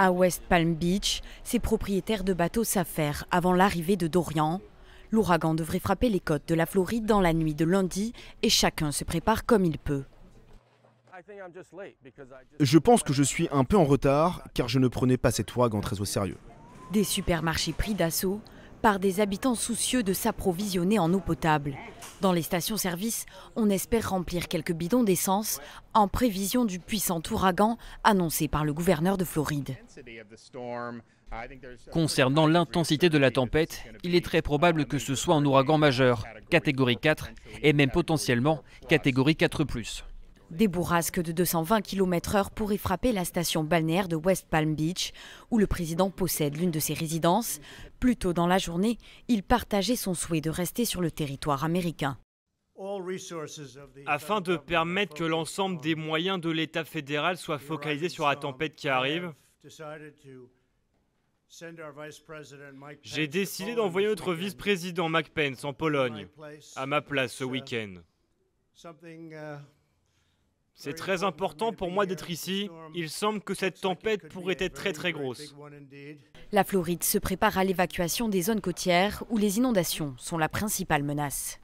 À West Palm Beach, ces propriétaires de bateaux s'affairent avant l'arrivée de Dorian. L'ouragan devrait frapper les côtes de la Floride dans la nuit de lundi et chacun se prépare comme il peut. Je pense que je suis un peu en retard car je ne prenais pas cet ouragan très au sérieux. Des supermarchés pris d'assaut, par des habitants soucieux de s'approvisionner en eau potable. Dans les stations-service, on espère remplir quelques bidons d'essence en prévision du puissant ouragan annoncé par le gouverneur de Floride. Concernant l'intensité de la tempête, il est très probable que ce soit un ouragan majeur, catégorie 4, et même potentiellement catégorie 4 ⁇ des bourrasques de 220 km/h pourraient frapper la station balnéaire de West Palm Beach, où le président possède l'une de ses résidences. Plus tôt dans la journée, il partageait son souhait de rester sur le territoire américain. Afin de permettre que l'ensemble des moyens de l'État fédéral soient focalisés sur la tempête qui arrive, j'ai décidé d'envoyer notre vice-président Mike Pence en Pologne, à ma place ce uh, week-end. C'est très important pour moi d'être ici. Il semble que cette tempête pourrait être très très grosse. La Floride se prépare à l'évacuation des zones côtières où les inondations sont la principale menace.